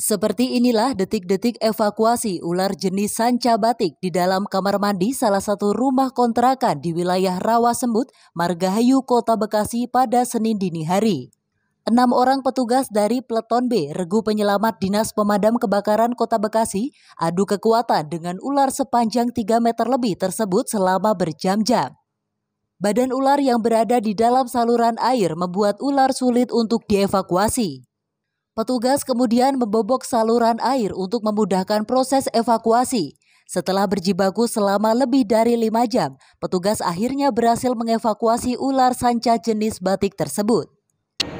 Seperti inilah detik-detik evakuasi ular jenis sanca batik di dalam kamar mandi salah satu rumah kontrakan di wilayah Rawasembut, Margahayu, Kota Bekasi pada Senin dini hari. Enam orang petugas dari Peleton B, Regu Penyelamat Dinas Pemadam Kebakaran Kota Bekasi, adu kekuatan dengan ular sepanjang 3 meter lebih tersebut selama berjam-jam. Badan ular yang berada di dalam saluran air membuat ular sulit untuk dievakuasi. Petugas kemudian membobok saluran air untuk memudahkan proses evakuasi. Setelah berjibaku selama lebih dari lima jam, petugas akhirnya berhasil mengevakuasi ular sanca jenis batik tersebut.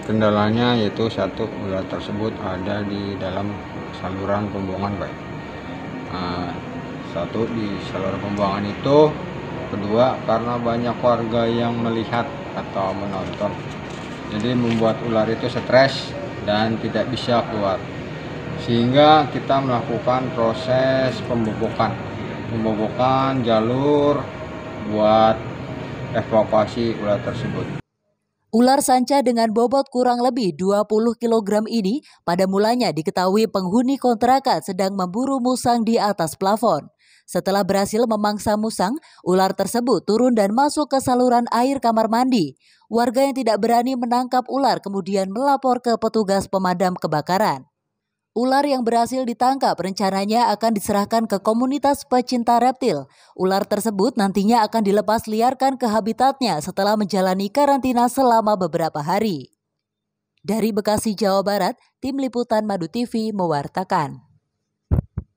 Kendalanya yaitu satu ular tersebut ada di dalam saluran pembuangan, baik. Ah, satu di saluran pembuangan itu, kedua karena banyak warga yang melihat atau menonton. Jadi membuat ular itu stres dan tidak bisa keluar sehingga kita melakukan proses pembobokan pembobokan jalur buat evakuasi ular tersebut. Ular sanca dengan bobot kurang lebih 20 kg ini pada mulanya diketahui penghuni kontrakan sedang memburu musang di atas plafon. Setelah berhasil memangsa musang, ular tersebut turun dan masuk ke saluran air kamar mandi. Warga yang tidak berani menangkap ular kemudian melapor ke petugas pemadam kebakaran. Ular yang berhasil ditangkap rencananya akan diserahkan ke komunitas pecinta reptil. Ular tersebut nantinya akan dilepas liarkan ke habitatnya setelah menjalani karantina selama beberapa hari. Dari Bekasi, Jawa Barat, Tim Liputan Madu TV mewartakan.